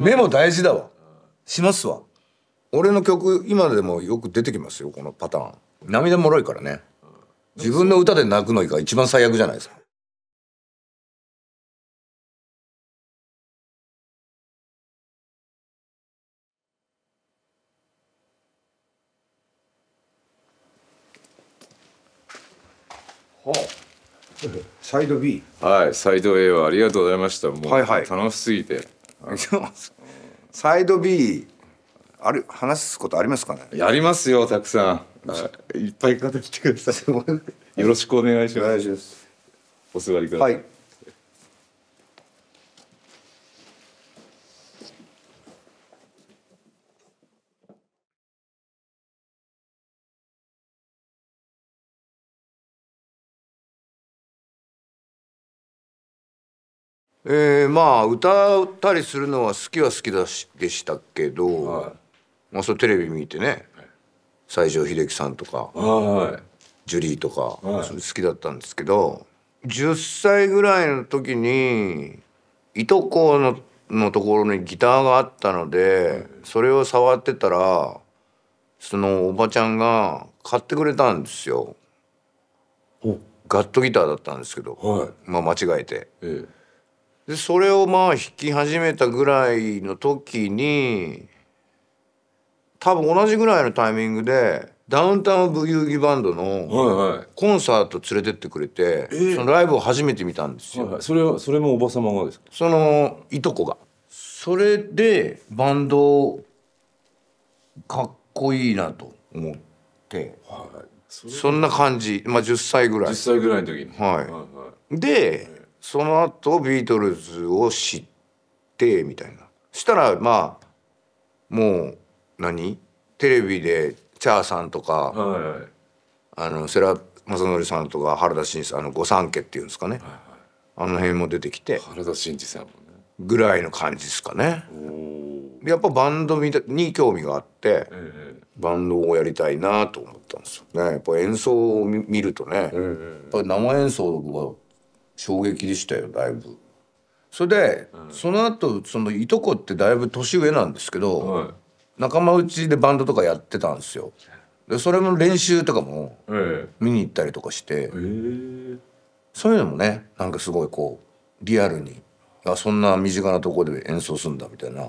メモ大事だわしますわ俺の曲今でもよく出てきますよこのパターン涙もろいからね自分の歌で泣くのが一番最悪じゃないですか サイド B はいサイド A はありがとうございましたもう、はいはい、楽しすぎてサイド B ある話すことありますかねやりますよたくさんいっぱい語ってくださいよろしくお願いしますお座りください、はいえー、まあ歌ったりするのは好きは好きだしでしたけど、はい、まあ、そうテレビ見てね西城秀樹さんとか、はい、ジュリーとか、はい、それ好きだったんですけど10歳ぐらいの時にいとこののところにギターがあったのでそれを触ってたらそのおばちゃんが買ってくれたんですよ。ガットギターだったんですけど、まあ間違えて。ええでそれをまあ弾き始めたぐらいの時に多分同じぐらいのタイミングでダウンタウンブギウギバンドのコンサート連れてってくれて、はいはい、そのライブを初めて見たんですよ。はいはい、それはそれもおば様がですかそのいとこが。それでバンドかっこいいなと思って、はい、そんな感じ、まあ、10歳ぐらい。10歳ぐらいの時に、はい、はいはい、で、その後ビートルズを知ってみたいなしたらまあもう何テレビでチャーさんとか、はいはい、あの世良正則さんとか原田真二さんの御三家っていうんですかね、はいはい、あの辺も出てきて原田真二さんもねぐらいの感じですかね。やっぱバンドに興味があって、ええ、バンドをやりたいなと思ったんですよね。やっぱ演奏を見るとね、え、やっぱ生演奏が衝撃でしたよだいぶそれで、うん、その後そのいとこってだいぶ年上なんですけど、はい、仲間内でバンドとかやってたんですよでそれも練習とかも見に行ったりとかして、えー、そういうのもねなんかすごいこうリアルにあそんな身近なとこで演奏するんだみたいな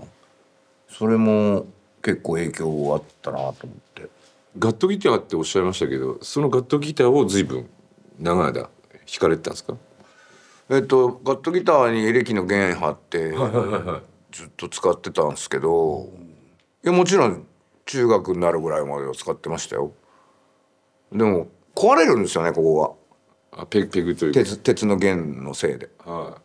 それも結構影響あったなと思ってガットギターっておっしゃいましたけどそのガットギターを随分長い間弾かれてたんですかえっとガットギターにエレキの弦張って、ずっと使ってたんですけどいやもちろん中学になるぐらいまでは使ってましたよでも壊れるんですよねここはあペグペグという鉄鉄の弦のせいで、は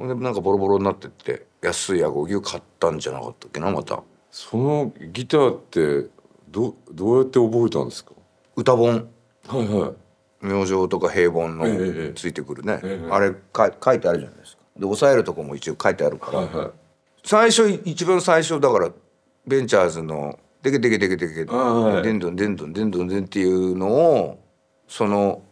い、でなんかボロボロになってって安いアコギを買ったんじゃなかったっけなまたそのギターってどどうやって覚えたんですか歌本はいはい明星とか平凡のついてくるね、あれか書いてあるじゃないですかで抑えるとこも一応書いてあるから、はいはい、最初一番最初だからベンチャーズの「でけでけでけでけ」でんどんでんどんでんどんでん」っていうのをその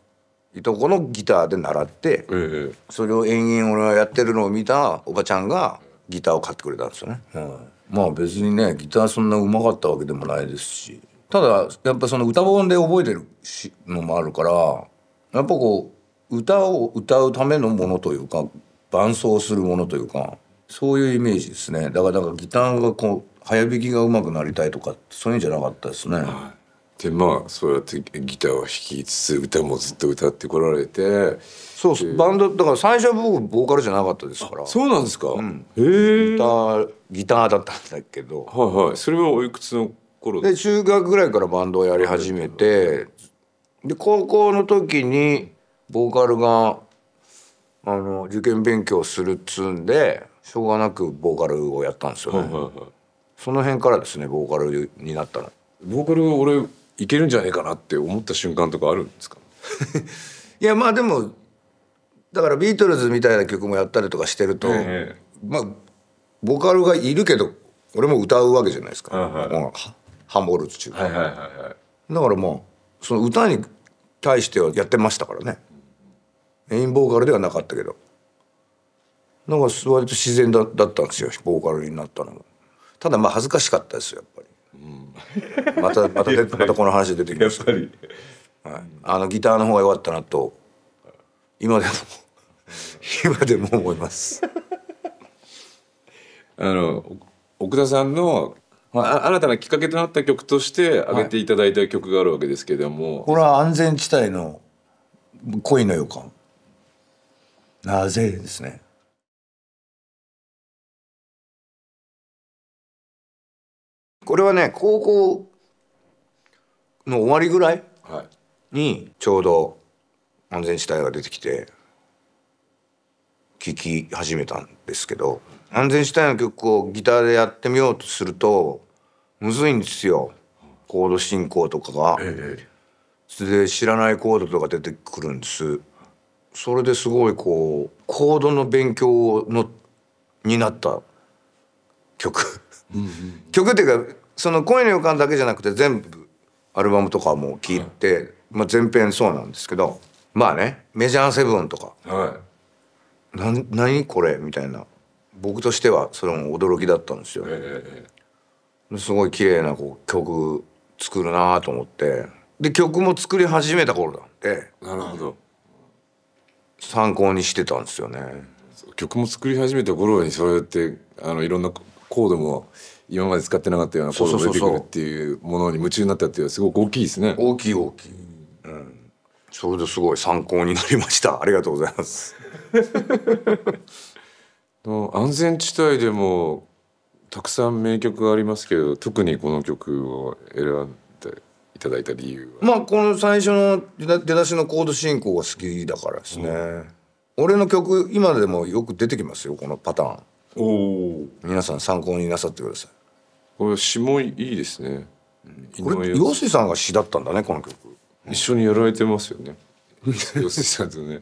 いとこのギターで習って、えー、それを延々俺がやってるのを見たおばちゃんがギターを買ってくれたんですよね。はいまあ別にねギターそんなうまかったわけでもないですしただやっぱその歌本で覚えてるしのもあるからやっぱこう歌を歌うためのものというか伴奏するものというかそういうイメージですねだからなんかギターがこう早弾きがうまくなりたいとかそういうんじゃなかったですね。でまあそうやってギターを弾きつつ歌もずっと歌ってこられてそうバンドだから最初は僕ボーカルじゃなかったですからそうなんですか、うん、へえギターギターだったんだけどはいはいそれはおいくつの頃で中学ぐらいからバンドをやり始めてで高校の時にボーカルがあの受験勉強するっつうんでしょうがなくボーカルをやったんですよね、はいはいはい、その辺からですねボーカルになったのボーカル俺いけるんじゃねえかなって思った瞬間とかあるんですか いやまあでもだからビートルズみたいな曲もやったりとかしてると、ええ、まあボーカルがいるけど俺も歌うわけじゃないですか、はいはい、音楽ハンボルツ中、はいはいはいはい、だからもうその歌に対してはやってましたからねメインボーカルではなかったけどなんか割と自然だだったんですよボーカルになったのもただまあ恥ずかしかったですよやっぱり、うん、またまた またこの話出てきました、はい、あのギターの方が良かったなと今でも今でも思いますあの奥田さんの新たなきっかけとなった曲として挙げていただいた曲があるわけですけれども、これは安全地帯の恋の予感なぜですねこれはね高校の終わりぐらいにちょうど安全地帯が出てきて聴き始めたんですけど安全地帯の曲をギターでやってみようとするとむずいんですよコード進行とかが。それで知らないコードとか出てくるんですそれですごいこうコードの勉強のになった曲 曲っていうかその「恋の予感」だけじゃなくて全部アルバムとかも聴いて、はい、まあ、前編そうなんですけどまあね「メジャーセブン」とか、は何何これみたいな僕としてはそれも驚きだったんですよ。えー、すごい綺麗なこ曲作るなと思ってで曲も作り始めた頃なんでなるほど参考にしてたんですよね。曲も作り始めた頃にそうやってあのいろんなコードも今まで使ってなかったようなコードが出てくるっていうものに夢中になったっていうすごく大きいですね。大きい大きい。うん。それですごい参考になりました。ありがとうございます。安全地帯でもたくさん名曲がありますけど特にこの曲を選んでいただいた理由はまあこの最初の出だしのコード進行が好きだからですね、うん、俺の曲今でもよく出てきますよこのパターンおお皆さん参考になさってくださいこれ詞もいいですねこれ陽水さんが詞だったんだねこの曲、一緒にやられてますよね陽水さんとねね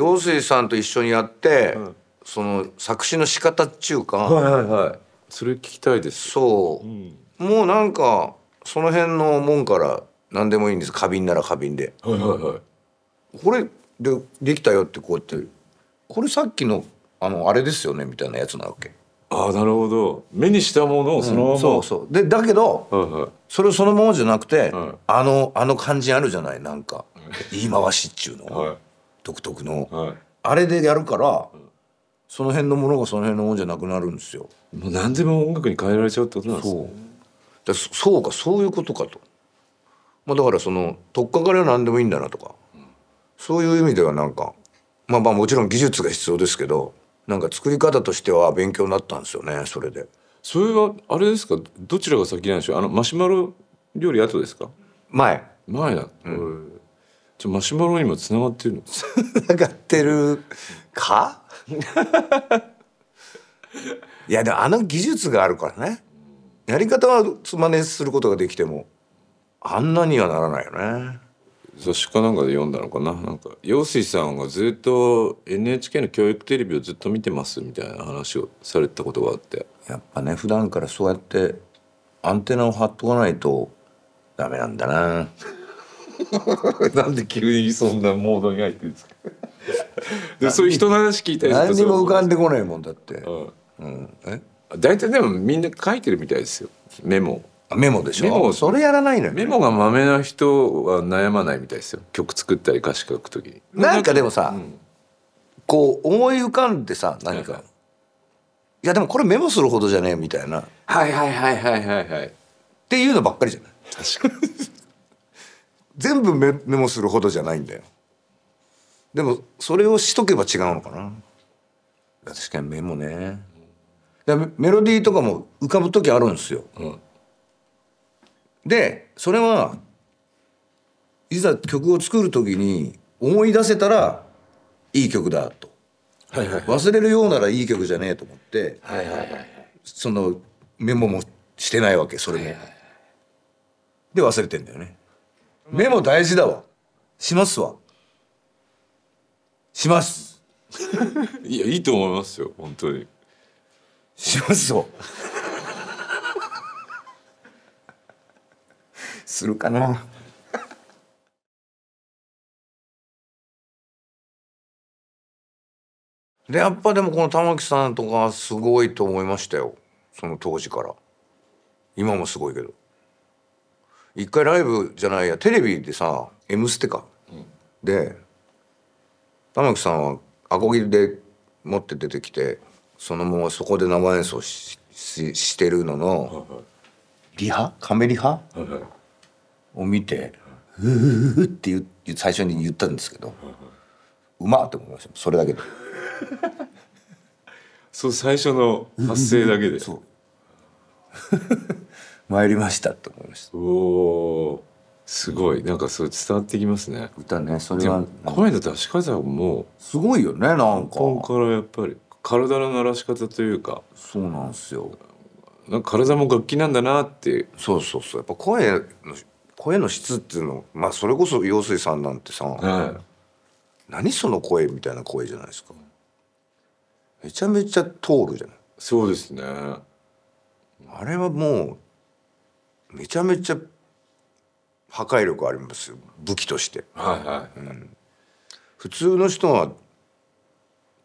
陽水さんと一緒にやって、その作詞の仕方っちゅうか、はいはいはい、それ聞きたいですそう、うん、もうなんかその辺の門から何でもいいんです花瓶なら花瓶で、はいはいはい、これでできたよってこうやってこれさっきのあのあれですよねみたいなやつなわけああなるほど目にしたものをそのまま、うん、そうそうでだけど、はいはい、それそのままじゃなくて、はい、あのあの感じあるじゃないなんか言い回しっちゅうの、はい独特の、はい、あれでやるから、その辺のものがその辺のものじゃなくなるんですよ。もう何でも音楽に変えられちゃうってことなんですね。そうそうかそういうことかと。まあ、だからその取っかかりは何でもいいんだなとか、うん、そういう意味ではなんかまあまあもちろん技術が必要ですけどなんか作り方としては勉強になったんですよねそれで。それはあれですかどちらが先なんでしょうあのマシュマロ料理後ですか前前だ、うん、じゃマシュマロにもつながってるのつながってるかいやでもあの技術があるからねやり方はつまねすることができてもあんなにはならないよね雑誌かなんかで読んだのかななんか陽水さんがずっと NHK の教育テレビをずっと見てますみたいな話をされたことがあってやっぱね普段からそうやってアンテナを張っとかないとダメなんだな なんで急にそんなモードに入ってるんですか でそういう人の話聞いたりすると何にも浮かんでこないもんだってうん、大体でもみんな書いてるみたいですよメモメモでしょメモそれやらないのよ、ね、メモがまめな人は悩まないみたいですよ曲作ったり歌詞書くときになんかでもさ、うん、こう思い浮かんでさ何か、はい、いやでもこれメモするほどじゃねえみたいなはいはいはいはいはいはいっていうのばっかりじゃない確かに全部メメモするほどじゃないんだよでもそれをしとけば違うのかな確かにメモねメロディーとかも浮かぶ時あるんですよ、うん、でそれはいざ曲を作る時に思い出せたらいい曲だと、はいはいはい、忘れるようならいい曲じゃねえと思って、はいはいはい、そのメモもしてないわけそれも、はいはい、で忘れてんだよねメモ大事だわしますわします いやいいと思いますよ本当にしますわするかなでやっぱでもこの玉木さんとかすごいと思いましたよその当時から今もすごいけど一回ライブじゃないやテレビでさ「M ステか」で玉木さんはアコギで持って出てきてそのままそこで生演奏しししてるのの、はいはい、リハカメリハ、はいはい、を見て「うーって言最初に言ったんですけど、はいはい、うまって思いましたそれだけで。そう最初の発声だけで。そう 参りましたと思いました。おすごいなんかそれ伝わってきますね。歌ねそれは声の出し方もすごいよねなんか。からやっぱり体の鳴らし方というか。そうなんですよ。なんか体も楽器なんだなってそうそうそうやっぱ声の声の質っていうのまあそれこそ陽水さんなんてさ、はい、何その声みたいな声じゃないですかめちゃめちゃ通るじゃないそうですねあれはもうめちゃめちゃ破壊力あります武器として、はいはいうん、普通の人は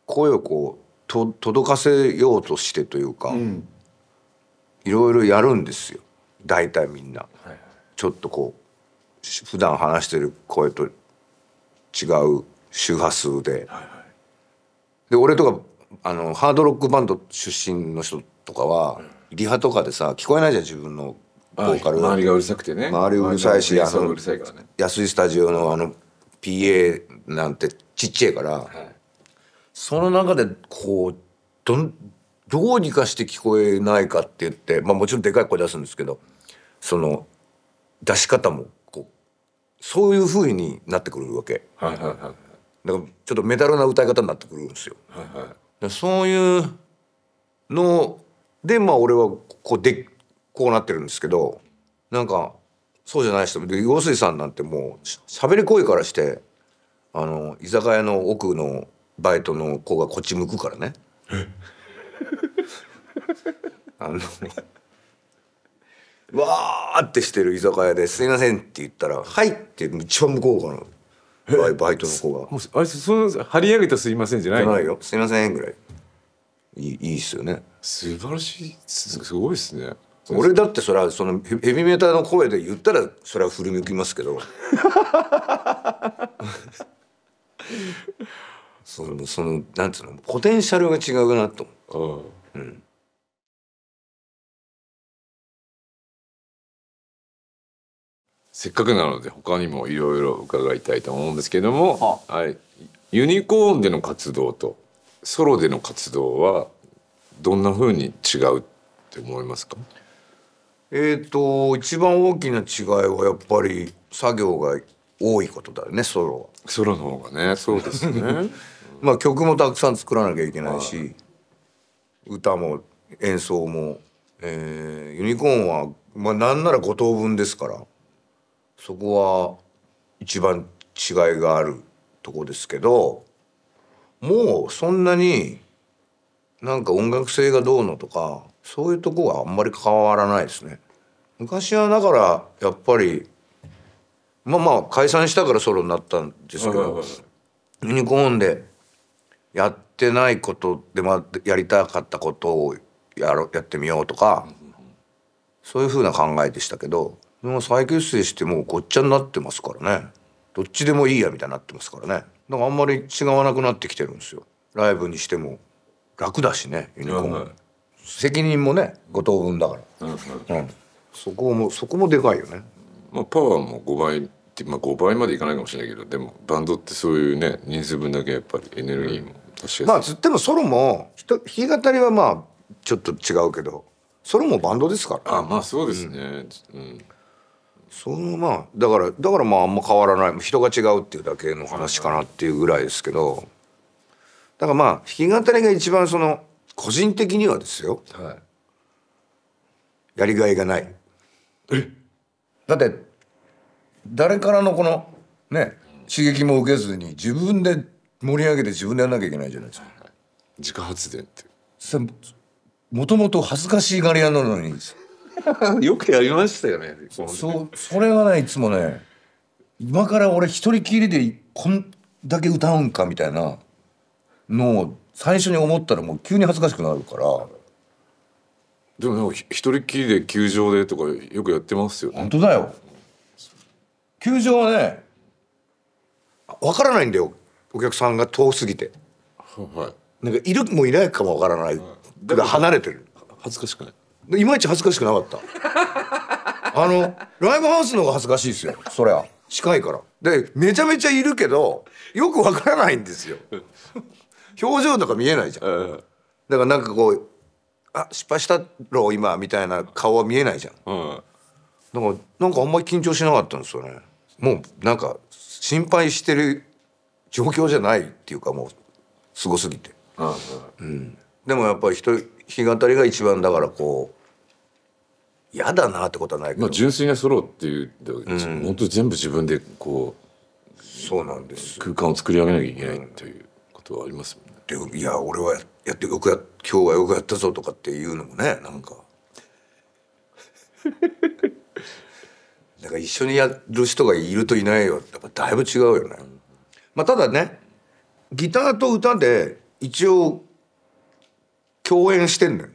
声をこうと届かせようとしてというか、うん、いろいろやるんですよ大体みんな、はいちょっとこう普段話してる声と違う周波数で、はいはい、で俺とかあのハードロックバンド出身の人とかは、リハとかでさ聞こえないじゃん自分のボーカル、周りがうるさくてね周りうるさいし、ね、安いスタジオのあの PA なんてちっちゃいから、はい、その中でこうどどうにかして聞こえないかって言って、まあ、もちろんでかい声出すんですけどその出し方もこうそういうふうになってくるわけ、だからちょっとメダルな歌い方になってくるんですよ。はいはい、そういうのでまあ俺はこうでこうなってるんですけどなんかそうじゃない人で陽水さんなんてもうしゃべりいからしてあの居酒屋の奥のバイトの子がこっち向くからね。あのわーってしてる居酒屋で「すいません」って言ったら「はい」って一番向こうからバイバイトの子が。もうあれその張り上げたすいませんじゃないじゃないよ。すいませんぐらい。いいいいっすよね。素晴らしいすごいっすね。俺だってそれはそのヘビメタの声で言ったらそれは振り向きますけど そのそのなんつうのポテンシャルが違うなと思うん、せっかくなので他にもいろいろ伺いたいと思うんですけども、はい、ユニコーンでの活動とソロでの活動はどんなふうに違うって思いますかえっ、ー、と一番大きな違いはやっぱり作業が多いことだよねソロは。ソロの方がねそうですね。まあ曲もたくさん作らなきゃいけないし、はい、歌も演奏も、えー、ユニコーンは、まあ、なんなら5等分ですからそこは一番違いがあるとこですけどもうそんなになんか音楽性がどうのとかそういうとこはあんまり変わらないですね。昔はだからやっぱりまあまあ解散したからソロになったんですけどユニコーンでやってないことで、まあ、やりたかったことをやろやってみようとか、そういうふうな考えでしたけどもう再結成してもうごっちゃになってますからねどっちでもいいやみたいになってますからねだからあんまり違わなくなってきてるんですよライブにしても楽だしねユニコーン、責任もね後藤分だから。うんそこもそこもでかいよね。まあ、パワーも5倍って、まあ、5倍までいかないかもしれないけどでもバンドってそういうね人数分だけやっぱりエネルギーも確かにまあつってもソロも弾き語りはまあちょっと違うけどソロもバンドですから、ね、あまあそうですね、うん、うん、そのまあだからだからまああんま変わらない人が違うっていうだけの話かなっていうぐらいですけどだからまあ弾き語りが一番その個人的にはですよ、はい、やりがいがないえだって誰からのこのね刺激も受けずに自分で盛り上げて自分でやんなきゃいけないじゃないですか。自家発電ってもともと恥ずかしいがり屋なのに よくやりましたよねそうそれはねいつもね今から俺一人きりでこんだけ歌うんかみたいなのを最初に思ったらもう急に恥ずかしくなるから。でも一人きりで球場でとかよくやってますよ、ね、本当だよ球場はねわからないんだよお客さんが遠すぎて、はい、なんかいるもいないかもわからない、だから離れてる恥ずかしくないいまいち恥ずかしくなかったあのライブハウスの方が恥ずかしいですよそりゃ近いからでめちゃめちゃいるけどよくわからないんですよ 表情とか見えないじゃん、だからなんかこうあ失敗したろう今みたいな顔は見えないじゃん、うん、だからなんかあんまり緊張しなかったんですよねもうなんか心配してる状況じゃないっていうかもうすごすぎて、うんうん、でもやっぱり人日当たりが一番だからこう嫌だなってことはないけど、まあ、純粋なソロっていう、うん、本当全部自分でこうそうなんです空間を作り上げなきゃいけないということはありますもんね、うん、いや俺はやってよくや今日はよくやったぞとかっていうのもねなんかだ から一緒にやる人がいるといないよやっぱだいぶ違うよね。まあ、ただねギターと歌で一応共演してんのよ。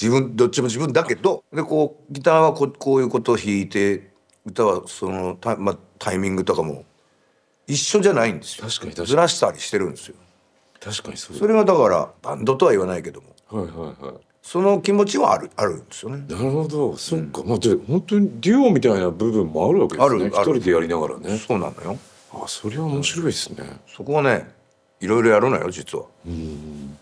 自分どっちも自分だけどでこうギターはここういうことを弾いて歌はそのタ,、まあ、タイミングとかも一緒じゃないんですよ。確かにずらしたりしてるんですよ。確かにそれそれがだからバンドとは言わないけども、はいはいはい、その気持ちはあるあるんですよね。なるほど、そっか、まあ、で本当にデュオみたいな部分もあるわけですね。一人でやりながらね。そうなのよ。あ、それは面白いですね。そこはね、いろいろやるのよ、実は。うん。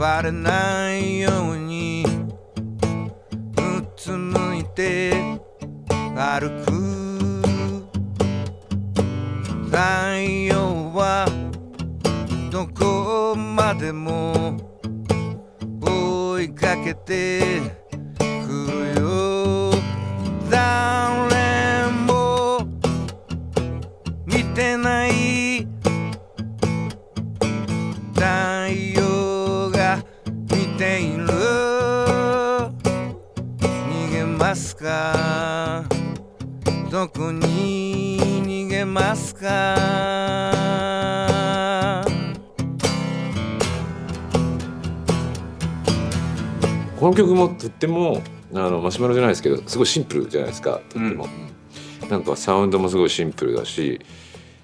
バレないようにうつむいて歩く太陽はどこまでも追いかけて曲もとってもあのマシュマロじゃないですけどすごいシンプルじゃないですかとっても、うん、なんかサウンドもすごいシンプルだし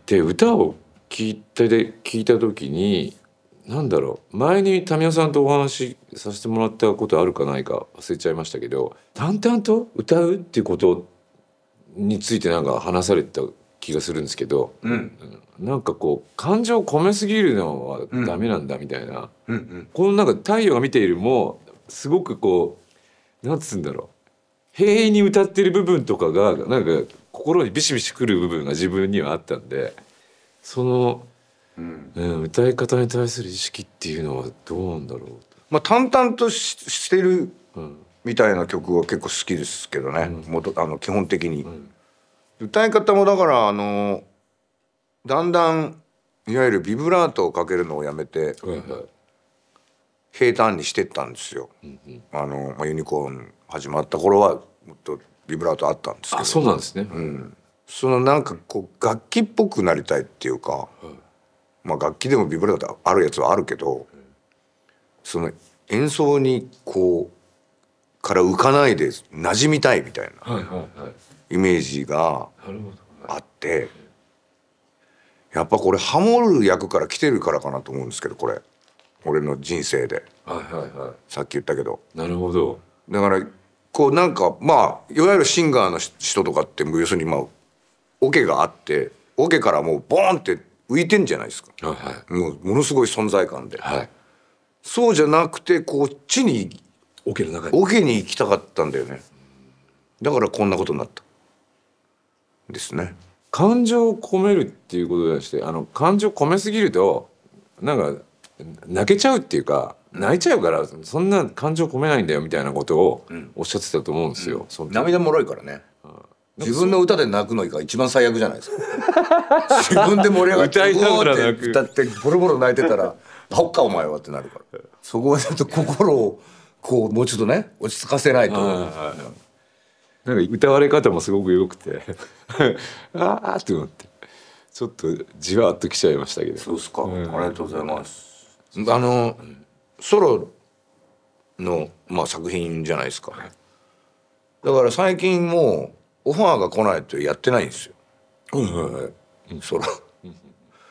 で歌を聞いたで聞いた時に何だろう前に民生さんとお話しさせてもらったことあるかないか忘れちゃいましたけど淡々と歌うっていうことについてなんか話された気がするんですけど、うん、なんかこう感情を込めすぎるのはダメなんだみたいな、うんうんうん、このなんか「太陽が見ている」もすごくこうなんつうんだろう平易に歌ってる部分とかがなんか心にビシビシくる部分が自分にはあったんでその、うん、うん、歌い方に対する意識っていうのはどうなんだろうまあ淡々とししてるみたいな曲は結構好きですけどね、うん、あの基本的に、うん、歌い方もだからあのだんだんいわゆるビブラートをかけるのをやめて、はいはい、平坦にしてったんですよ。うんうん、あのまあユニコーン始まった頃はもっとビブラートあったんですけど。あそうなんですね。うん。そのなんかこう楽器っぽくなりたいっていうか、うん、まあ楽器でもビブラートあるやつはあるけど、うん、その演奏にこうから浮かないで馴染みたいみたいなイメージがあって。やっぱこれハモる役から来てるからかなと思うんですけどこれ俺の人生で、はいはいはい、さっき言ったけどなるほどだからこうなんかまあいわゆるシンガーの人とかって要するにまあオケがあってオケからもうボーンって浮いてんじゃないですか、はいはい、もうものすごい存在感で、はい、そうじゃなくてこっちにオケの中にオケに行きたかったんだよねだからこんなことになったですね感情を込めるっていうことにしてあの感情を込めすぎるとなんか泣けちゃうっていうか泣いちゃうからそんな感情込めないんだよみたいなことをおっしゃってたと思うんですよ、うん、涙もろいからね、うん、自分の歌で泣くのが一番最悪じゃないですか自分で盛り上がって歌いながら泣歌ってボロボロ泣いてたら「バ っかお前は」ってなるからそこはちょっと心をこうもうちょっとね落ち着かせないと、なんか歌われ方もすごくよくて ああって思ってちょっとじわっときちゃいましたけどそうですか、ありがとうございますあのソロの、まあ、作品じゃないですか、はい、だから最近もうオファーが来ないとやってないんですよ、うん、ソロ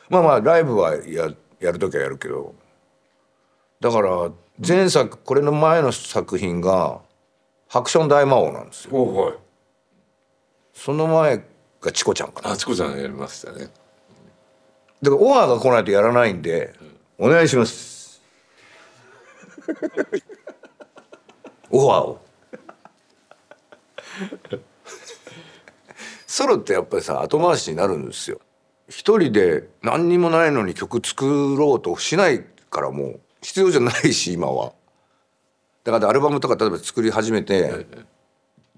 まあまあライブはややる時はやるけどだから前作これの前の作品が「ハクション大魔王」なんですよ、はい、その前がチコちゃんかなあチコちゃんやりましたねだからオファーが来ないとやらないんで、お願いしますオファーをソロってやっぱりさ後回しになるんですよ一人で何にもないのに曲作ろうとしないからもう必要じゃないし今はだからアルバムとか例えば作り始めて、はい、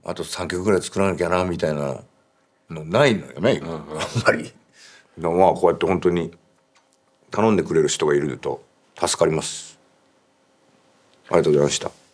あと3曲ぐらい作らなきゃなみたいなのないのよね、うんうん、あんまり。まあこうやって本当に頼んでくれる人がいると助かりますありがとうございました